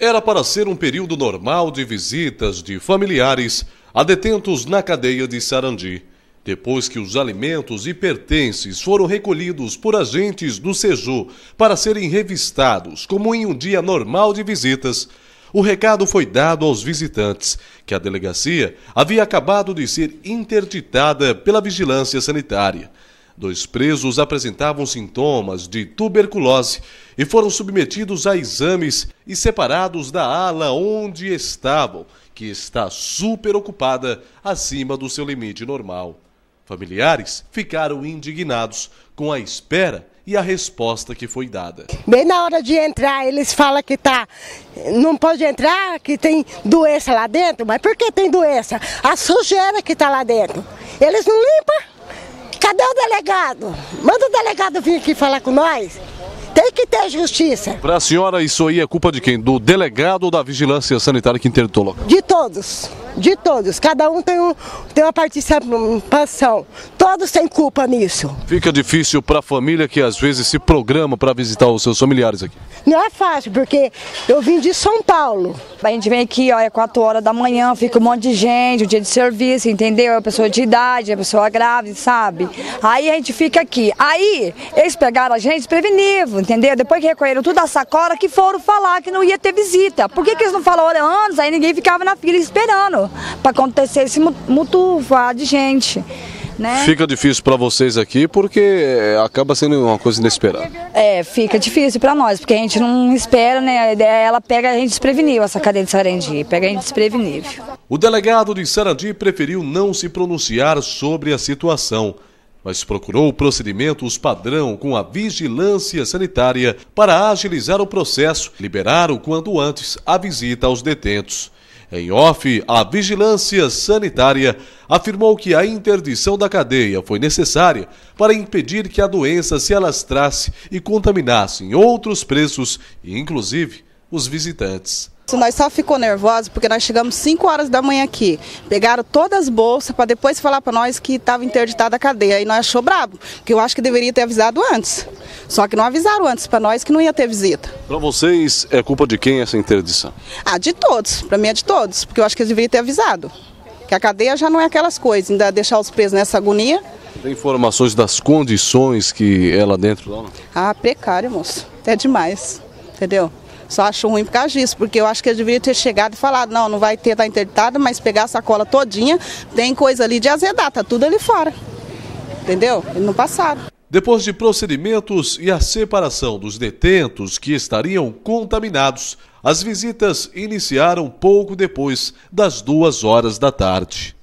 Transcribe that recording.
era para ser um período normal de visitas de familiares a detentos na cadeia de Sarandi. Depois que os alimentos e pertences foram recolhidos por agentes do SEJU para serem revistados como em um dia normal de visitas, o recado foi dado aos visitantes que a delegacia havia acabado de ser interditada pela vigilância sanitária Dois presos apresentavam sintomas de tuberculose e foram submetidos a exames e separados da ala onde estavam, que está superocupada acima do seu limite normal. Familiares ficaram indignados com a espera e a resposta que foi dada. Bem na hora de entrar, eles falam que tá, não pode entrar, que tem doença lá dentro. Mas por que tem doença? A sujeira que está lá dentro. Eles não limpam. Cadê o delegado? Manda o delegado vir aqui falar com nós. Tem que ter justiça. Para a senhora, isso aí é culpa de quem? Do delegado ou da vigilância sanitária que interditou o De todos, de todos. Cada um tem, um, tem uma participação. Todos têm culpa nisso. Fica difícil para a família que às vezes se programa para visitar os seus familiares aqui? Não é fácil, porque eu vim de São Paulo. A gente vem aqui, é olha, 4 horas da manhã, fica um monte de gente, o um dia de serviço, entendeu? É pessoa de idade, é pessoa grave, sabe? Aí a gente fica aqui. Aí eles pegaram a gente prevenivo, entendeu? Depois que recolheram tudo a sacola, que foram falar que não ia ter visita. Por que, que eles não falaram, olha, anos? Aí ninguém ficava na fila esperando para acontecer esse mutuar de gente né? Fica difícil para vocês aqui porque eh, acaba sendo uma coisa inesperada. É, fica difícil para nós, porque a gente não espera, né? Ela pega a gente desprevenir essa cadeia de Sarandi, pega a gente desprevenível. O delegado de Sarandi preferiu não se pronunciar sobre a situação mas procurou procedimentos padrão com a vigilância sanitária para agilizar o processo, liberar o quanto antes a visita aos detentos. Em off, a Vigilância Sanitária afirmou que a interdição da cadeia foi necessária para impedir que a doença se alastrasse e contaminasse outros presos, inclusive os visitantes. Nós só ficou nervosos porque nós chegamos 5 horas da manhã aqui. Pegaram todas as bolsas para depois falar para nós que estava interditada a cadeia. E nós achou brabo, porque eu acho que deveria ter avisado antes. Só que não avisaram antes para nós que não ia ter visita. Para vocês, é culpa de quem essa interdição? Ah, de todos. Para mim é de todos, porque eu acho que eles deveriam ter avisado. Que a cadeia já não é aquelas coisas, ainda deixar os presos nessa agonia. Tem informações das condições que é lá dentro? Ah, precário, moço. É demais, entendeu? Só acho ruim por causa disso, porque eu acho que eu deveria ter chegado e falado, não, não vai ter, tá interditada, mas pegar a sacola todinha, tem coisa ali de azedar, tá tudo ali fora. Entendeu? E passado. Depois de procedimentos e a separação dos detentos que estariam contaminados, as visitas iniciaram pouco depois das duas horas da tarde.